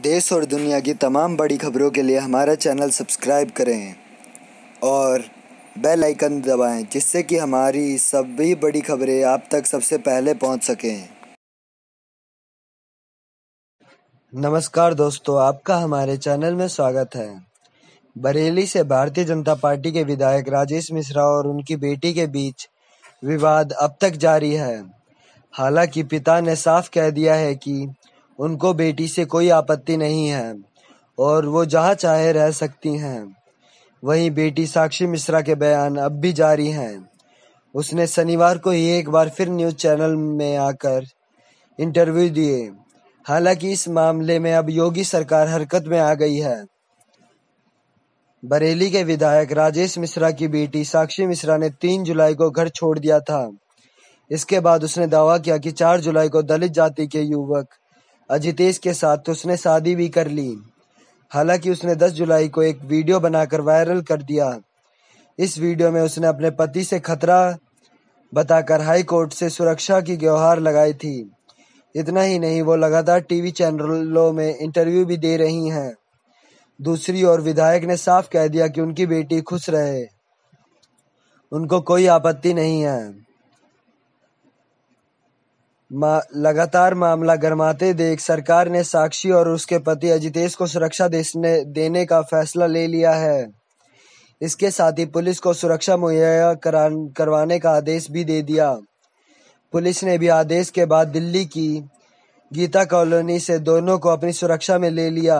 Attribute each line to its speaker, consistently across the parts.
Speaker 1: देश और दुनिया की तमाम बड़ी खबरों के लिए हमारा चैनल सब्सक्राइब करें
Speaker 2: और बेल आइकन दबाएं जिससे कि हमारी सभी बड़ी खबरें आप तक सबसे पहले पहुंच सकें
Speaker 1: नमस्कार दोस्तों आपका हमारे चैनल में स्वागत है बरेली से भारतीय जनता पार्टी के विधायक राजेश मिश्रा और उनकी बेटी के बीच विवाद अब तक जारी है हालांकि पिता ने साफ कह दिया है कि उनको बेटी से कोई आपत्ति नहीं है और वो जहाँ चाहे रह सकती हैं वहीं बेटी साक्षी मिश्रा के बयान अब भी जारी हैं उसने शनिवार को ही एक बार फिर न्यूज चैनल में आकर इंटरव्यू दिए हालांकि इस मामले में अब योगी सरकार हरकत में आ गई है बरेली के विधायक राजेश मिश्रा की बेटी साक्षी मिश्रा ने 3 जुलाई को घर छोड़ दिया था इसके बाद उसने दावा किया कि 4 जुलाई को दलित जाति के युवक अजितेश के साथ उसने शादी भी कर ली हालांकि उसने 10 जुलाई को एक वीडियो बनाकर वायरल कर दिया इस वीडियो में उसने अपने पति से खतरा बताकर हाई कोर्ट से सुरक्षा की गुहार लगाई थी इतना ही नहीं वो लगातार टीवी चैनलों में इंटरव्यू भी दे रही हैं दूसरी ओर विधायक ने साफ कह दिया कि उनकी बेटी खुश रहे उनको कोई आपत्ति नहीं है लगातार मामला गरमाते देख सरकार ने साक्षी और उसके पति अजितेश को सुरक्षा देने का फैसला ले लिया है इसके साथ ही पुलिस को सुरक्षा मुहैया करवाने का आदेश भी दे दिया पुलिस ने भी आदेश के बाद दिल्ली की गीता कॉलोनी से दोनों को अपनी सुरक्षा में ले लिया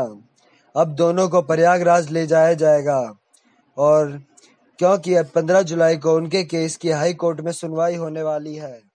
Speaker 1: अब दोनों को प्रयागराज ले जाया जाएगा और क्योंकि अब पंद्रह जुलाई को उनके केस की हाई कोर्ट में सुनवाई होने वाली है